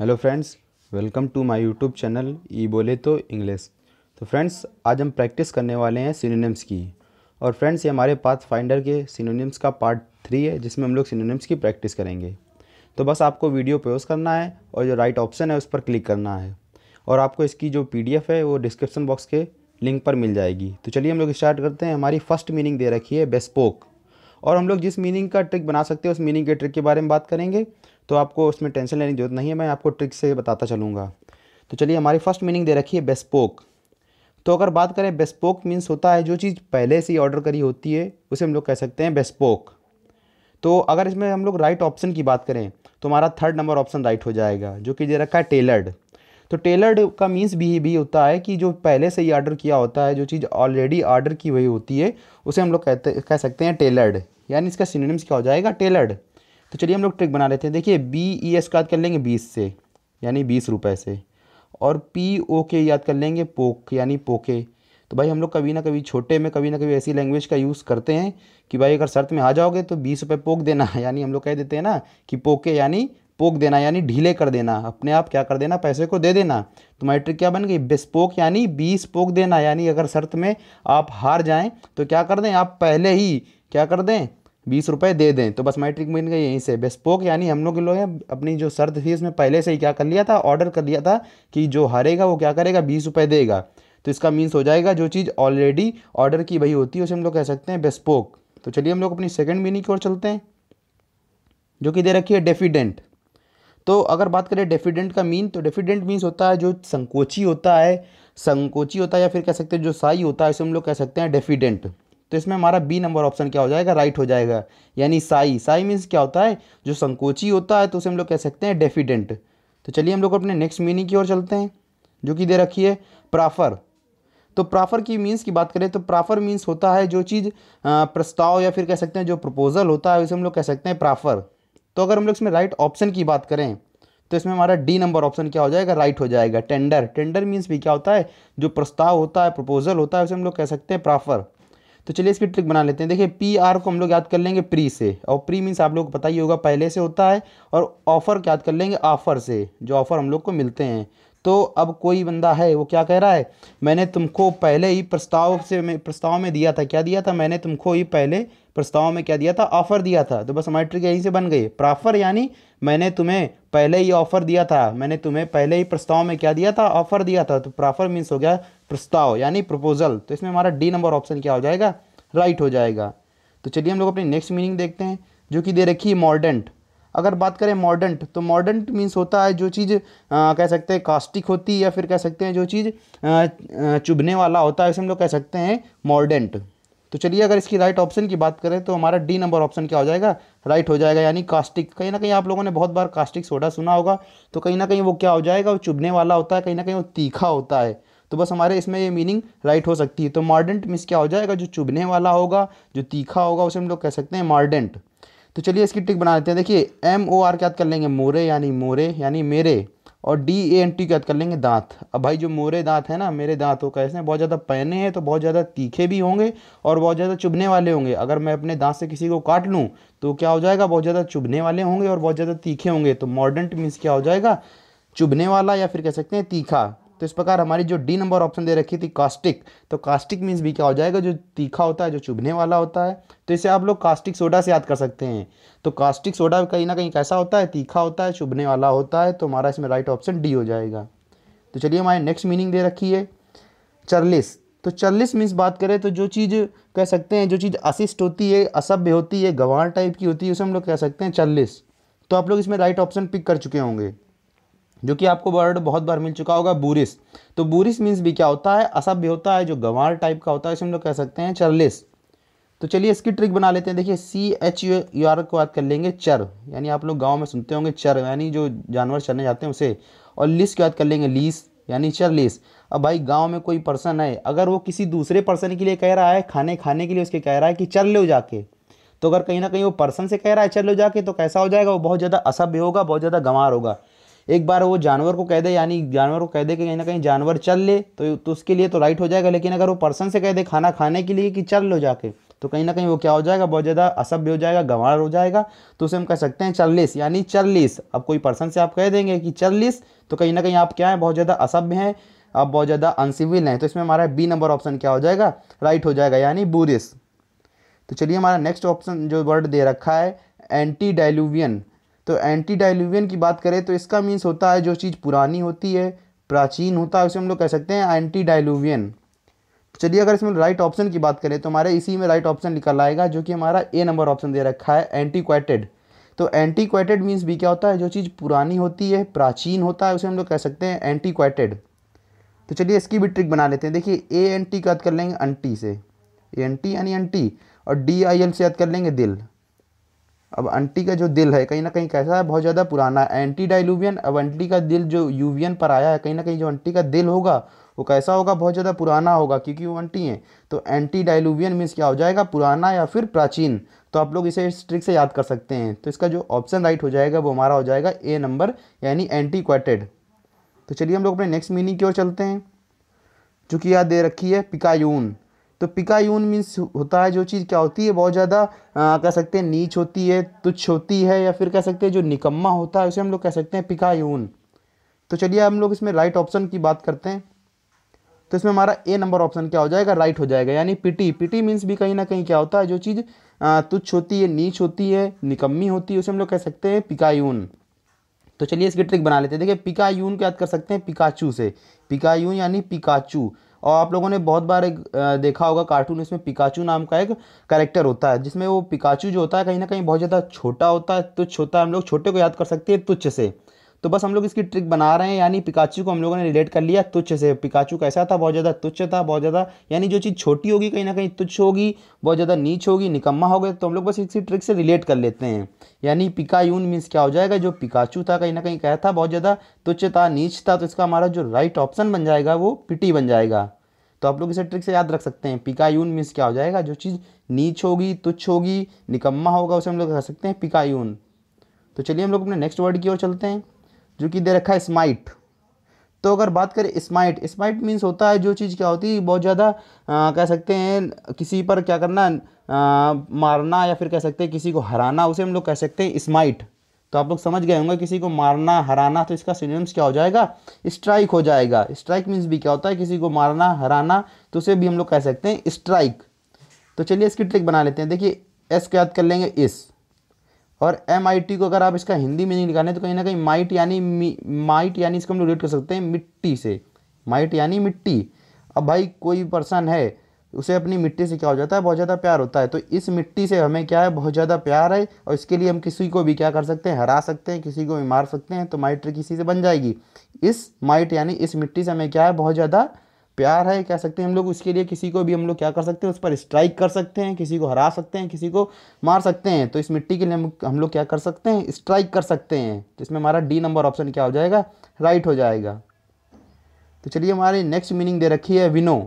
hello friends welcome to my YouTube channel E बोले तो English तो फ्रेंड्स आज हम प्रैक्टिस करने वाले हैं सिनोनिम्स की और फ्रेंड्स ये हमारे पाथ फाइंडर के सिनोनिम्स का पार्ट थ्री है जिसमें हम लोग सिनोनिम्स की प्रैक्टिस करेंगे तो बस आपको वीडियो पोज करना है और जो राइट ऑप्शन है उस पर क्लिक करना है और आपको इसकी जो पी है वो डिस्क्रिप्सन बॉक्स के लिंक पर मिल जाएगी तो चलिए हम लोग स्टार्ट करते हैं हमारी फर्स्ट मीनिंग दे रखी है बेस्पोक और हम लोग जिस मीनिंग का ट्रिक बना सकते हैं उस मीनिंग के ट्रिक के बारे में बात करेंगे तो आपको उसमें टेंशन लेने की जरूरत नहीं है मैं आपको ट्रिक से बताता चलूँगा तो चलिए हमारी फर्स्ट मीनिंग दे रखी है बेस्पोक तो अगर बात करें बेस्पोक मीन्स होता है जो चीज़ पहले से ही ऑर्डर करी होती है उसे हम लोग कह सकते हैं बेस्पोक तो अगर इसमें हम लोग राइट ऑप्शन की बात करें तो हमारा थर्ड नंबर ऑप्शन राइट हो जाएगा जो कि दे रखा है टेलर्ड तो टेलर्ड का मीन्स भी भी होता है कि जो पहले से ही ऑर्डर किया होता है जो चीज़ ऑलरेडी ऑर्डर की हुई होती है उसे हम लोग कहते कह सकते हैं टेलर्ड यानी इसका सिनोनिम्स क्या हो जाएगा टेलर्ड तो चलिए हम लोग ट्रिक बना लेते हैं देखिए बी ई एस का याद कर लेंगे बीस से यानी बीस रुपये से और पी ओ के याद कर लेंगे पोक यानी पोके तो भाई हम लोग कभी ना कभी छोटे में कभी ना कभी ऐसी लैंग्वेज का यूज़ करते हैं कि भाई अगर शर्त में आ जाओगे तो बीस रुपये पोक देना यानी हम लोग कह देते हैं ना कि पोके यानी पोक देना यानी ढीले कर देना अपने आप क्या कर देना पैसे को दे देना तुम्हारी तो ट्रिक क्या बन गई बिस्पोक यानी बीस पोक देना यानी अगर शर्त में आप हार जाएँ तो क्या कर दें आप पहले ही क्या कर दें बीस रुपये दे दें तो बस मैट्रिक ट्रिक बन गई यहीं से बेस्पोक यानी हम लोग के लोग अपनी जो शर्त थी उसमें पहले से ही क्या कर लिया था ऑर्डर कर लिया था कि जो हारेगा वो क्या करेगा बीस रुपये देगा तो इसका मीन्स हो जाएगा जो चीज़ ऑलरेडी ऑर्डर की वही होती है उसे हम लोग कह सकते हैं बेस्पोक तो चलिए हम लोग अपनी सेकेंड मीनिंग की ओर चलते हैं जो कि दे रखी है डेफिडेंट तो अगर बात करें डेफिडेंट का मीन तो डेफिडेंट मीन्स होता है जो संकोची होता है संकोची होता है या फिर कह सकते हैं जो साई होता है उसे हम लोग कह सकते हैं डेफिडेंट तो इसमें हमारा बी नंबर ऑप्शन क्या हो जाएगा राइट हो जाएगा यानी साई साई मीन्स क्या होता है जो संकोची होता है तो उसे हम लोग कह सकते हैं डेफिडेंट तो चलिए हम लोग अपने नेक्स्ट मीनिंग की ओर चलते हैं जो कि दे रखी है प्राफर तो प्राफर की मीन्स की बात करें तो प्राफर मीन्स होता है जो चीज़ प्रस्ताव या फिर कह सकते हैं जो प्रपोजल होता है उसे हम लोग कह सकते हैं प्राफर तो अगर हम लोग इसमें राइट ऑप्शन की बात करें तो इसमें हमारा डी नंबर ऑप्शन क्या हो जाएगा राइट हो जाएगा टेंडर टेंडर मीन्स भी क्या होता है जो प्रस्ताव होता है प्रपोजल होता है उसे हम लोग कह सकते हैं प्राफर तो चलिए इसकी ट्रिक बना लेते हैं देखिए पी आर को हम लोग याद कर लेंगे प्री से और प्री मीन्स आप लोग को पता ही होगा पहले से होता है और ऑफ़र याद कर लेंगे ऑफ़र से जो ऑफ़र हम लोग को मिलते हैं तो अब कोई बंदा है वो क्या कह रहा है मैंने तुमको पहले ही प्रस्ताव से में प्रस्ताव में दिया था क्या दिया था मैंने तुमको ही पहले प्रस्ताव में क्या दिया था ऑफ़र दिया था तो बस हमारी ट्रिक यहीं से बन गई प्राफर यानी मैंने तुम्हें पहले ही ऑफ़र दिया था मैंने तुम्हें पहले ही प्रस्ताव में क्या दिया था ऑफ़र दिया था तो प्रॉफ़र मीन्स हो गया प्रस्ताव यानी प्रपोजल तो इसमें हमारा डी नंबर ऑप्शन क्या हो जाएगा राइट हो जाएगा तो चलिए हम लोग अपनी नेक्स्ट मीनिंग देखते हैं जो कि दे रखी है मॉर्डेंट अगर बात करें मॉडर्न तो मॉडर्न मीन्स होता है जो चीज़ कह सकते हैं कास्टिक होती है या फिर कह सकते हैं जो चीज़ आ, चुभने वाला होता है उसे हम लोग कह सकते हैं मॉडर्न तो चलिए अगर इसकी राइट ऑप्शन की बात करें तो हमारा डी नंबर ऑप्शन क्या हो जाएगा राइट हो जाएगा यानी कास्टिक कहीं ना कहीं आप लोगों ने बहुत बार कास्टिक सोडा सुना होगा तो कहीं ना कहीं वो क्या हो जाएगा वो चुभने वाला होता है कहीं ना कहीं वो तीखा होता है तो बस हमारे इसमें ये मीनिंग राइट हो सकती है तो मार्डेंट मीस क्या हो जाएगा जो चुभने वाला होगा जो तीखा होगा उसे हम लोग कह सकते हैं मार्डेंट तो चलिए इसकी टिक बना लेते हैं देखिए एम ओ आर क्या कर लेंगे मोरे यानी मोरे यानी मेरे और डी ए एन टी क्या कर लेंगे दांत अब भाई जो मोरे दांत है ना मेरे दांत वो कैसे हैं बहुत ज़्यादा पहने हैं तो बहुत ज़्यादा तीखे भी होंगे और बहुत ज़्यादा चुभने वाले होंगे अगर मैं अपने दांत से किसी को काट लूँ तो क्या हो जाएगा बहुत ज़्यादा चुभने वाले होंगे और बहुत ज़्यादा तीखे होंगे तो मॉडर्न मीन्स क्या हो जाएगा चुभने वाला या फिर कह सकते हैं तीखा तो इस प्रकार हमारी जो डी नंबर ऑप्शन दे रखी थी कास्टिक तो कास्टिक मीन्स भी क्या हो जाएगा जो तीखा होता है जो चुभने वाला होता है तो इसे आप लोग कास्टिक सोडा से याद कर सकते हैं तो कास्टिक सोडा कहीं ना कहीं कैसा होता है तीखा होता है चुभने वाला होता है तो हमारा इसमें राइट ऑप्शन डी हो जाएगा तो चलिए हमारे नेक्स्ट मीनिंग दे रखी है चर्लिस तो चर्लिस मीन्स बात करें तो जो चीज़ कह सकते हैं जो चीज़ असिस्ट होती है असभ्य होती है गंवार टाइप की होती है उसे हम लोग कह सकते हैं चर्लिस तो आप लोग इसमें राइट ऑप्शन पिक कर चुके होंगे जो कि आपको वर्ड बहुत बार मिल चुका होगा बुरिस तो बुरिस मीन्स भी क्या होता है असभ्य होता है जो गंवार टाइप का होता है इसमें हम लोग कह सकते हैं चरलिस तो चलिए इसकी ट्रिक बना लेते हैं देखिए C H U U R को बात कर लेंगे चर यानी आप लोग गांव में सुनते होंगे चर यानी जो जानवर चरने जाते हैं उसे और लिस की बात कर लेंगे लीस यानी चर लीस अब भाई गांव में कोई पर्सन है अगर वो किसी दूसरे पर्सन के लिए कह रहा है खाने खाने के लिए उसके कह रहा है कि चल लो जाके तो अगर कहीं ना कहीं वो पर्सन से कह रहा है चल लो जाके तो कैसा हो जाएगा वो बहुत ज़्यादा असभ्य होगा बहुत ज़्यादा गंवार होगा एक बार वो जानवर को कह दे यानी जानवर को कह दे कि कहीं ना कहीं जानवर चल ले तो, तो उसके लिए तो राइट हो जाएगा लेकिन अगर वो पर्सन से कह दे खाना खाने के लिए कि चल लो जाके तो कहीं ना कहीं वो क्या हो जाएगा बहुत ज़्यादा असभ्य हो जाएगा गंवार हो जाएगा तो उसे हम कह सकते हैं चल्लिस यानी चल्लिस अब कोई पर्सन से आप कह देंगे कि चल्लिस तो कहीं ना कहीं आप क्या हैं बहुत ज़्यादा असभ्य हैं आप बहुत ज़्यादा अनसिविल हैं तो इसमें हमारा बी नंबर ऑप्शन क्या हो जाएगा राइट हो जाएगा यानी बुरिस तो चलिए हमारा नेक्स्ट ऑप्शन जो वर्ड दे रखा है एंटी डाइलुवियन तो एंटी डाइल्यूवियन की बात करें तो इसका मीन्स होता है जो चीज़ पुरानी होती है प्राचीन होता है उसे हम लोग कह सकते हैं एंटी डाइल्यूवियन तो चलिए अगर इसमें राइट ऑप्शन की बात करें तो हमारे इसी में राइट ऑप्शन निकल आएगा जो कि हमारा ए नंबर ऑप्शन दे रखा है एंटीक्वेटेड तो एंटीक्वेटेड मीन्स भी क्या होता है जो चीज़ पुरानी होती है प्राचीन होता है उसे हम लोग कह सकते हैं एंटीक्वेटेड तो चलिए इसकी भी ट्रिक बना लेते हैं देखिए ए एन टी का याद कर लेंगे अंटी से ए एन टी यानी एंटी और डी आई एल से याद कर लेंगे दिल अब अंटी का जो दिल है कहीं ना कहीं कैसा है बहुत ज़्यादा पुराना है एंटी डाइल्यूवियन अब अंटी का दिल जो यूवियन पर आया है कहीं ना कहीं जो अंटी का दिल होगा वो कैसा होगा बहुत ज़्यादा पुराना होगा क्योंकि वो अंटी हैं तो एंटी डाइल्यूवियन मीन्स क्या हो जाएगा पुराना या फिर प्राचीन तो आप लोग इसे इस ट्रिक से याद कर सकते हैं तो इसका जो ऑप्शन राइट हो जाएगा वो हमारा हो जाएगा ए नंबर यानी एंटी क्वाटेड तो चलिए हम लोग अपने नेक्स्ट मीनिंग की ओर चलते हैं जो कि याद दे रखी है पिकायून तो पिकायून मीन्स होता है जो चीज़ क्या होती है बहुत ज़्यादा कह सकते हैं नीच होती है तुच्छ होती है या फिर कह सकते हैं जो निकम्मा होता है उसे हम लोग कह सकते हैं पिकायून तो चलिए हम लोग इसमें राइट ऑप्शन की बात करते हैं तो इसमें हमारा ए नंबर ऑप्शन क्या हो जाएगा राइट हो जाएगा यानी पिटी पिटी मीन्स भी कहीं ना कहीं क्या होता है जो चीज़ तुच्छ होती है नीच होती है निकम्मी होती है उसे हम लोग कह सकते हैं पिकायून तो चलिए इसकी ट्रिक बना लेते हैं देखिए पिकायून को याद कर सकते हैं पिकाचू से पिकायून यानी पिकाचू और आप लोगों ने बहुत बार एक देखा होगा कार्टून इसमें पिकाचू नाम का एक करेक्टर होता है जिसमें वो पिकाचू जो होता है कहीं ना कहीं बहुत ज़्यादा छोटा होता है तुच्छ होता है हम लोग छोटे को याद कर सकते हैं तुच्छ से तो बस हम लोग इसकी ट्रिक बना रहे हैं यानी पिकाचू को हम लोगों ने रिलेट कर लिया तुच्छ से पिकाचू कैसा था बहुत ज़्यादा तुच्छ था बहुत ज़्यादा यानी जो चीज़ छोटी होगी कहीं ना कहीं तुच्छ होगी बहुत ज़्यादा नीच होगी निकम्मा होगा तो हम लोग बस इसी ट्रिक से रिलेट कर लेते हैं यानी पिकायून मीन्स क्या हो जाएगा जो पिकाचू था कहीं ना कहीं कह था बहुत ज़्यादा तुच्छ था नीच था तो इसका हमारा जो राइट ऑप्शन बन जाएगा वो पिटी बन जाएगा तो आप लोग इसे ट्रिक से याद रख सकते हैं पिकायून मीन्स क्या हो जाएगा जो चीज़ नीच होगी तुच्छ होगी निकम्मा होगा उसे हम लोग कह सकते हैं पिकायून तो चलिए हम लोग अपने नेक्स्ट वर्ड की ओर चलते हैं जो कि दे रखा है स्माइट तो अगर बात करें स्माइट स्माइट मीन्स होता है जो चीज़ क्या होती है बहुत ज़्यादा कह सकते हैं किसी पर क्या करना आ, मारना या फिर कह सकते हैं किसी को हराना उसे हम लोग कह सकते हैं स्माइट तो आप लोग समझ गए होंगे किसी को मारना हराना तो इसका सिनेम्स क्या हो जाएगा स्ट्राइक हो जाएगा स्ट्राइक मीन्स भी क्या होता है किसी को मारना हराना तो उसे भी हम लोग कह सकते हैं स्ट्राइक तो चलिए इसकी ट्रिक बना लेते हैं देखिए एस को याद कर लेंगे इस और एम आई टी को अगर आप इसका हिंदी मीनिंग निकालें तो कहीं ना कहीं माइट यानी माइट यानी इसको हम रिलेट कर सकते हैं मिट्टी से माइट यानी मिट्टी अब भाई कोई पर्सन है उसे अपनी मिट्टी से क्या हो जाता है बहुत ज़्यादा प्यार होता है तो इस मिट्टी से हमें क्या है बहुत ज़्यादा प्यार है और इसके लिए हम किसी को भी क्या कर सकते हैं हरा सकते हैं किसी को भी मार सकते हैं तो माइट किसी से बन जाएगी इस माइट यानी इस मिट्टी से हमें क्या है बहुत ज़्यादा प्यार है कह सकते हैं हम लोग उसके लिए किसी को भी हम लोग क्या कर सकते हैं उस पर स्ट्राइक कर सकते हैं किसी को हरा सकते हैं किसी को मार सकते हैं तो इस मिट्टी के लिए हम, हम लोग क्या कर सकते हैं स्ट्राइक कर सकते हैं तो इसमें हमारा डी नंबर ऑप्शन क्या हो जाएगा राइट हो जाएगा तो चलिए हमारी नेक्स्ट मीनिंग दे रखी है विनो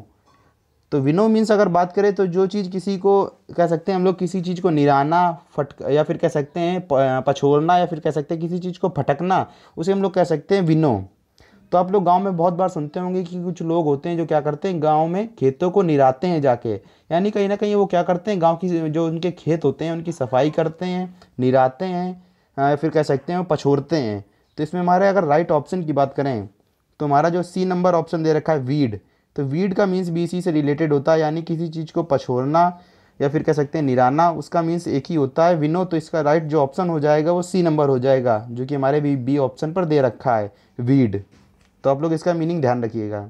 तो विनो मीन्स अगर बात करें तो जो चीज़ किसी को कह सकते हैं हम लोग किसी चीज़ को निराना फट या फिर कह सकते हैं पछोड़ना या फिर कह सकते हैं किसी चीज़ को फटकना उसे हम लोग कह सकते हैं विनो तो आप लोग गांव में बहुत बार सुनते होंगे कि कुछ लोग होते हैं जो क्या करते हैं गांव में खेतों को निराते हैं जाके यानी कहीं ना कहीं वो क्या करते हैं गांव की जो उनके खेत होते हैं उनकी सफाई करते हैं निराते हैं फिर कह सकते हैं पछोड़ते हैं तो इसमें हमारे अगर राइट ऑप्शन की बात करें तो हमारा जो सी नंबर ऑप्शन दे रखा है वीड तो वीड का मीन्स बी से रिलेटेड होता है यानी किसी चीज़ को पछोड़ना या फिर कह सकते हैं निराना उसका मीन्स एक ही होता है विनो तो इसका राइट जो ऑप्शन हो जाएगा वो सी नंबर हो जाएगा जो कि हमारे बी बी ऑप्शन पर दे रखा है वीड तो आप लोग इसका मीनिंग ध्यान रखिएगा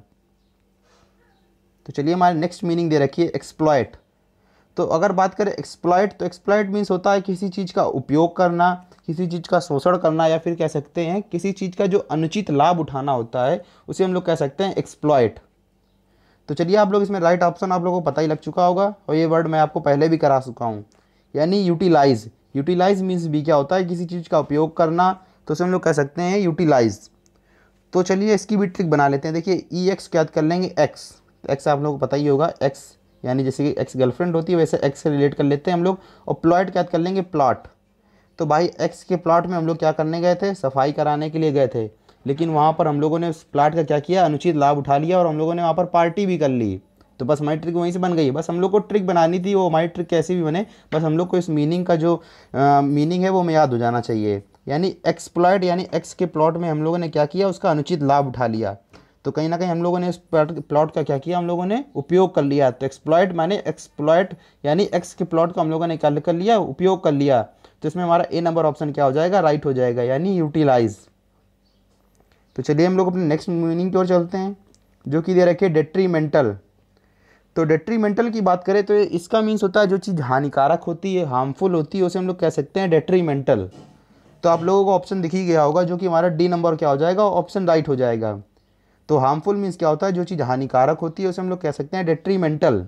तो चलिए हमारे नेक्स्ट मीनिंग दे रखिए एक्सप्लॉयट तो अगर बात करें एक्सप्लॉयट तो एक्सप्लॉयट मीन्स होता है किसी चीज़ का उपयोग करना किसी चीज़ का शोषण करना या फिर कह सकते हैं किसी चीज़ का जो अनुचित लाभ उठाना होता है उसे हम लोग कह सकते हैं एक्सप्लॉयट तो चलिए आप लोग इसमें राइट ऑप्शन आप लोगों को पता ही लग चुका होगा और ये वर्ड मैं आपको पहले भी करा चुका हूँ यानी यूटिलाइज यूटिलाइज मीन्स भी क्या होता है किसी चीज़ का उपयोग करना तो उसे हम लोग कह सकते हैं यूटिलाइज़ तो चलिए इसकी भी ट्रिक बना लेते हैं देखिए ई e एक्स को याद कर लेंगे एक्स एक्स आप लोगों को पता ही होगा एक्स यानी जैसे कि एक्स गर्लफ्रेंड होती है वैसे एक्स से रिलेट कर लेते हैं हम लोग और प्लॉट क्या कर लेंगे प्लॉट तो भाई एक्स के प्लॉट में हम लोग क्या करने गए थे सफाई कराने के लिए गए थे लेकिन वहाँ पर हम लोगों ने उस प्लाट का क्या किया अनुचित लाभ उठा लिया और हम लोगों ने वहाँ पर पार्टी भी कर ली तो बस हमारी ट्रिक वहीं से बन गई बस हम लोग को ट्रिक बनानी थी वो हमारी ट्रिक कैसी भी बने बस हम लोग को इस मीनिंग का जो मीनिंग है वो हमें याद हो जाना चाहिए यानी एक्सप्लॉयड यानी एक्स के प्लॉट में हम लोगों ने क्या किया उसका अनुचित लाभ उठा लिया तो कहीं ना कहीं हम लोगों ने इस प्लॉट का क्या किया हम लोगों ने उपयोग कर लिया तो एक्सप्लॉयड माने एक्सप्लॉयड यानी एक्स के प्लॉट का हम लोगों ने क्या कर लिया उपयोग कर लिया तो इसमें हमारा ए नंबर ऑप्शन क्या हो जाएगा राइट हो जाएगा यानी यूटिलाइज तो चलिए हम लोग अपने नेक्स्ट मीनिंग की ओर चलते हैं जो कि दे रखे डेट्रीमेंटल तो डेट्रीमेंटल की बात करें तो इसका मीन्स होता है जो चीज़ हानिकारक होती है हार्मफुल होती है उसे हम लोग कह सकते हैं डेट्रीमेंटल तो आप लोगों को ऑप्शन दिख ही गया होगा जो कि हमारा डी नंबर क्या हो जाएगा ऑप्शन राइट हो जाएगा तो हार्मफुल मीन्स क्या होता है जो चीज़ हानिकारक होती है उसे हम लोग कह सकते हैं डेट्रीमेंटल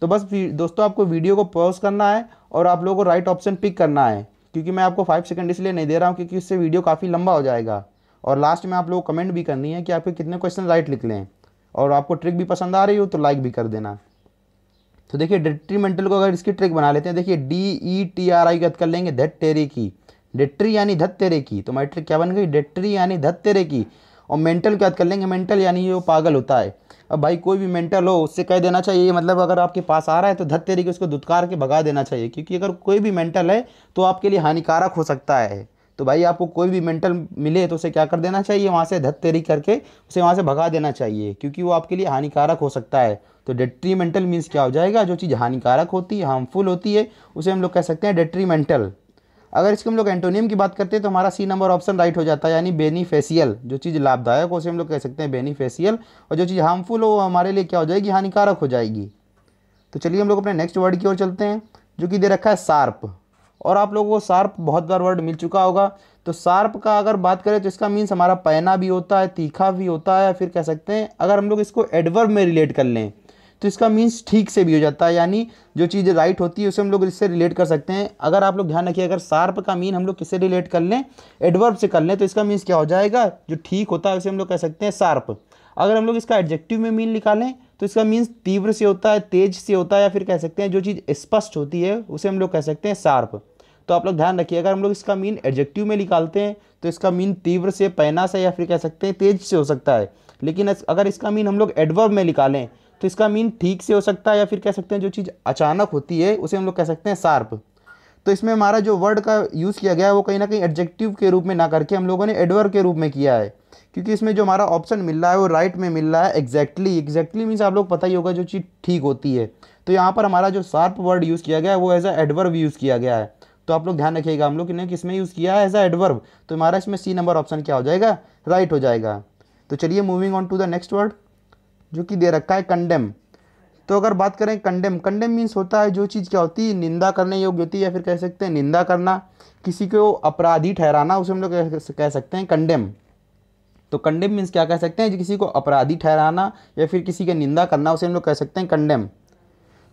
तो बस दोस्तों आपको वीडियो को पॉज करना है और आप लोगों को राइट ऑप्शन पिक करना है क्योंकि मैं आपको फाइव सेकंड इसलिए नहीं दे रहा हूँ क्योंकि इससे वीडियो काफ़ी लंबा हो जाएगा और लास्ट में आप लोग कमेंट भी करनी है कि आपके कितने क्वेश्चन राइट लिख लें और आपको ट्रिक भी पसंद आ रही हो तो लाइक भी कर देना तो देखिए डेट्रीमेंटल को अगर इसकी ट्रिक बना लेते हैं देखिए D E T R I गत कर लेंगे धैट टेरी की डेट्री यानी तेरे की तो मैट्रिक क्या बन गई डेट्री यानी तेरे की और मेंटल क्या कर लेंगे मेंटल यानी जो पागल होता है अब भाई कोई भी मेंटल हो उससे कह देना चाहिए मतलब अगर आपके पास आ रहा है तो धत तरीके उसको दुत्कार के भगा देना चाहिए क्योंकि अगर कोई भी मेंटल है तो आपके लिए हानिकारक हो सकता है तो भाई आपको कोई भी मेंटल मिले तो उसे क्या कर देना चाहिए वहाँ से धत तेरी करके उसे वहाँ से भगा देना चाहिए क्योंकि वो आपके लिए हानिकारक हो सकता है तो डेट्रीमेंटल मीन्स क्या हो जाएगा जो चीज़ हानिकारक होती है हार्मफुल होती है उसे हम लोग कह सकते हैं डेट्रीमेंटल अगर इसके हम लोग एंटोनियम की बात करते हैं तो हमारा सी नंबर ऑप्शन राइट हो जाता है यानी बेनिफेशियल जो चीज़ लाभदायक हो उसे हम लोग कह सकते हैं बेनिफेशियल और जो चीज़ हार्मफुल हो वो हमारे लिए क्या हो जाएगी हानिकारक हो जाएगी तो चलिए हम लोग अपने नेक्स्ट वर्ड की ओर चलते हैं जो कि दे रखा है शार्प और आप लोगों को शार्प बहुत बार वर्ड मिल चुका होगा तो शार्प का अगर बात करें तो इसका मीन्स हमारा पैना भी होता है तीखा भी होता है फिर कह सकते हैं अगर हम लोग इसको एडवर्ब में रिलेट कर लें तो इसका मीन्स ठीक से भी हो जाता है यानी जो चीज़ राइट होती है उसे हम लोग इससे रिलेट कर सकते हैं अगर आप लोग ध्यान रखिए अगर सार्प का मीन हम लोग किससे रिलेट कर लें एडवर्ब से कर लें तो इसका मीन्स क्या हो जाएगा जो ठीक होता है उसे हम लोग कह सकते हैं सार्प अगर हम लोग इसका एडजेक्टिव में मीन निकालें तो इसका मीन्स तीव्र से होता है तेज से होता है या फिर कह सकते हैं जो चीज़ स्पष्ट होती है उसे हम लोग कह सकते हैं सार्प तो आप लोग ध्यान रखिए अगर हम लोग इसका मीन एडजेक्टिव में निकालते हैं तो इसका मीन तीव्र से पैना से या फिर कह सकते हैं तेज से हो सकता है लेकिन अगर इसका मीन हम लोग एडवर्ब में निकालें तो इसका मीन ठीक से हो सकता है या फिर कह सकते हैं जो चीज़ अचानक होती है उसे हम लोग कह सकते हैं शार्प तो इसमें हमारा जो वर्ड का यूज़ किया गया है वो कहीं ना कहीं एडजेक्टिव के रूप में ना करके हम लोगों ने एडवर के रूप में किया है क्योंकि इसमें जो हमारा ऑप्शन मिल रहा है वो राइट में मिल रहा है एग्जैक्टली एग्जैक्टली मीन्स आप लोग पता ही होगा जो चीज़ ठीक होती है तो यहाँ पर हमारा जो शार्प वर्ड यूज़ किया गया है वो एज अ एडवर्व यूज़ किया गया है तो आप लोग ध्यान रखिएगा हम लोग ने किसमें यूज़ किया है एज अ एडवर्व तो हमारा इसमें सी नंबर ऑप्शन क्या हो जाएगा राइट हो जाएगा तो चलिए moving on to the next word जो कि दे रखा है कंडेम तो अगर बात करें कंडेम कंडेम मीन्स होता है जो चीज़ क्या होती है निंदा करने योग्य होती है या फिर कह सकते हैं निंदा करना किसी को अपराधी ठहराना उसे हम लोग कह सकते हैं कंडेम तो कंडेम मीन्स क्या कह सकते हैं किसी को अपराधी ठहराना या फिर किसी की निंदा करना उसे हम लोग कह सकते हैं कंडेम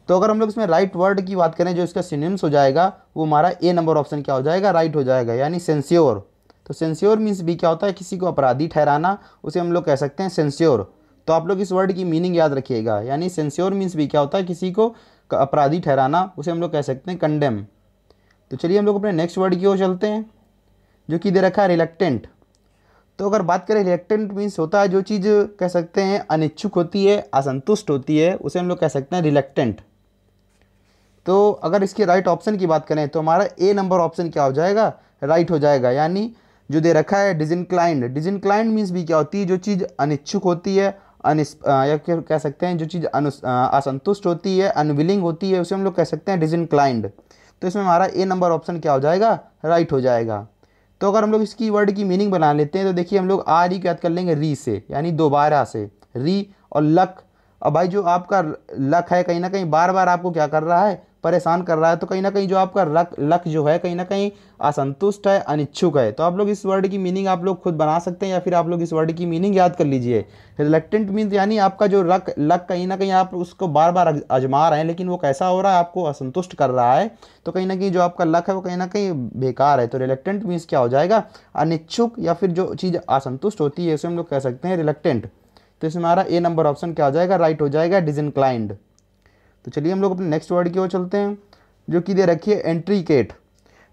तो अगर हम लोग इसमें राइट वर्ड की बात करें जो इसका सिनेम्स हो जाएगा वो हमारा ए नंबर ऑप्शन क्या हो जाएगा राइट हो जाएगा यानी सेंस्योर तो सेंस्योर मीन्स भी क्या होता है किसी को अपराधी ठहराना उसे हम लोग कह सकते हैं सेंस्योर तो आप लोग इस वर्ड की मीनिंग याद रखिएगा यानी सेंस्योर मीन्स भी क्या होता है किसी को अपराधी ठहराना उसे हम लोग कह सकते हैं कंडेम तो चलिए हम लोग अपने नेक्स्ट वर्ड की ओर चलते हैं जो कि दे रखा है रिलेक्टेंट तो अगर बात करें रिलेक्टेंट मीन्स होता है जो चीज़ कह सकते हैं अनिच्छुक होती है असंतुष्ट होती है उसे हम लोग कह सकते हैं रिलेक्टेंट तो अगर इसके राइट ऑप्शन की बात करें तो हमारा ए नंबर ऑप्शन क्या हो जाएगा राइट हो जाएगा यानी जो दे रखा है डिजिनक्लाइंड डिजिनक्लाइंड मीन्स भी क्या होती है जो चीज़ अनिच्छुक होती है अनिस या कह सकते हैं जो चीज़ असंतुष्ट होती है अनविलिंग होती है उसे हम लोग कह सकते हैं डिसइनक्लाइंड तो इसमें हमारा ए नंबर ऑप्शन क्या हो जाएगा राइट right हो जाएगा तो अगर हम लोग इसकी वर्ड की मीनिंग बना लेते हैं तो देखिए हम लोग आर ही याद कर लेंगे री से यानी दोबारा से री और लक और भाई जो आपका लक है कहीं ना कहीं बार बार आपको क्या कर रहा है परेशान कर रहा है तो कहीं ना कहीं जो आपका लक लक जो है कहीं ना कहीं असंतुष्ट है अनिच्छुक है तो आप लोग इस वर्ड की मीनिंग आप लोग खुद बना सकते हैं या फिर आप लोग इस वर्ड की मीनिंग याद कर लीजिए रिलेक्टेंट मीन्स यानी आपका जो रक लक कहीं ना कहीं आप उसको बार बार आजमा रहे हैं लेकिन वो कैसा हो रहा है आपको असंतुष्ट कर रहा है तो कहीं ना कहीं जो आपका लक है वो कहीं ना कहीं बेकार है तो रिलेक्टेंट मीन्स क्या हो जाएगा अनिच्छुक या फिर जो चीज़ असंतुष्ट होती है उसे हम लोग कह सकते हैं रिलेक्टेंट तो इसमें हमारा ए नंबर ऑप्शन क्या हो जाएगा राइट हो जाएगा डिजिनक्लाइंड तो चलिए हम लोग अपने नेक्स्ट वर्ड की ओर चलते हैं जो कि दे रखी है केट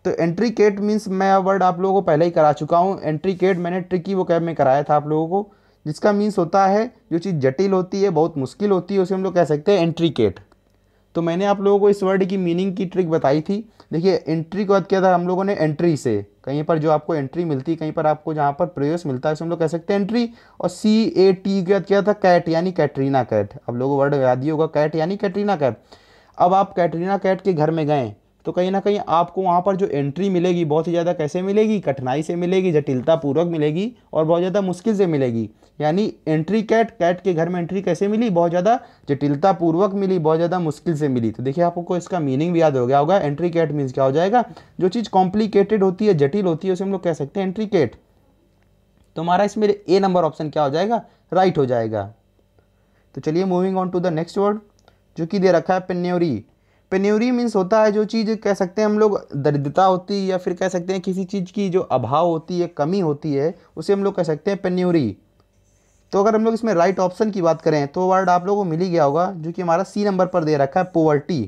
तो एंट्री केट मीन्स मैं वर्ड आप लोगों को पहले ही करा चुका हूँ एंट्री केट मैंने ट्रिकी वो कैब में कराया था आप लोगों को जिसका मीन्स होता है जो चीज़ जटिल होती है बहुत मुश्किल होती है उसे हम लोग कह सकते हैं एंट्री केट तो मैंने आप लोगों को इस वर्ड की मीनिंग की ट्रिक बताई थी देखिए एंट्री बाद क्या था हम लोगों ने एंट्री से कहीं पर जो आपको एंट्री मिलती है कहीं पर आपको जहाँ पर प्रवेश मिलता है उसे हम लोग कह सकते हैं एंट्री और सी ए टी का क्या था कैट यानी कैटरीना कैट अब लोगों वर्ड याद ही होगा कैट यानी कैटरीना कैट अब आप कैटरीना कैट के घर में गए तो कहीं ना कहीं आपको वहाँ पर जो एंट्री मिलेगी बहुत ही ज़्यादा कैसे मिलेगी कठिनाई से मिलेगी जटिलतापूर्वक मिलेगी और बहुत ज़्यादा मुश्किल से मिलेगी यानी एंट्री कैट कैट के घर में एंट्री कैसे मिली बहुत ज़्यादा जटिलतापूर्वक मिली बहुत ज़्यादा मुश्किल से मिली तो देखिए आपको इसका मीनिंग भी याद हो गया होगा एंट्री कैट मीन्स क्या हो जाएगा जो चीज़ कॉम्प्लिकेटेड होती है जटिल होती है उसे हम लोग कह सकते हैं एंट्री कैट तो हमारा इसमें ए नंबर ऑप्शन क्या हो जाएगा राइट हो जाएगा तो चलिए moving on to the next word जो कि दे रखा है पिन्योरी पेन्यूरी मीन्स होता है जो चीज़ कह सकते हैं हम लोग दरिद्रता होती है या फिर कह सकते हैं किसी चीज़ की जो अभाव होती है कमी होती है उसे हम लोग कह सकते हैं पेन्यूरी तो अगर हम लोग इसमें राइट ऑप्शन की बात करें तो वर्ड आप लोगों को मिल ही गया होगा जो कि हमारा सी नंबर पर दे रखा है पोवर्टी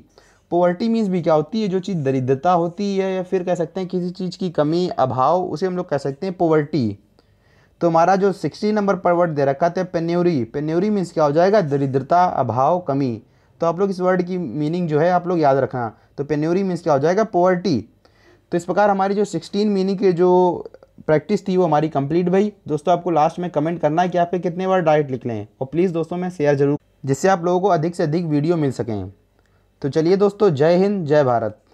पोवर्टी मीन्स भी क्या होती है जो चीज़ दरिद्रता होती है या फिर कह सकते हैं किसी चीज़ की कमी अभाव उसे हम लोग कह सकते हैं पोवर्टी तो हमारा जो सिक्सटी नंबर पर वर्ड दे रखा था पेन्यूरी पेन्यूरी मीन्स क्या हो जाएगा दरिद्रता अभाव कमी तो आप लोग इस वर्ड की मीनिंग जो है आप लोग याद रखना तो पेन्योरी मीन्स क्या हो जाएगा पोवर्टी तो इस प्रकार हमारी जो सिक्सटीन मीनिंग के जो प्रैक्टिस थी वो हमारी कंप्लीट भाई दोस्तों आपको लास्ट में कमेंट करना है कि आप कितने बार डायरेक्ट लिख लें और प्लीज़ दोस्तों में शेयर जरूर जिससे आप लोगों को अधिक से अधिक वीडियो मिल सकें तो चलिए दोस्तों जय हिंद जय भारत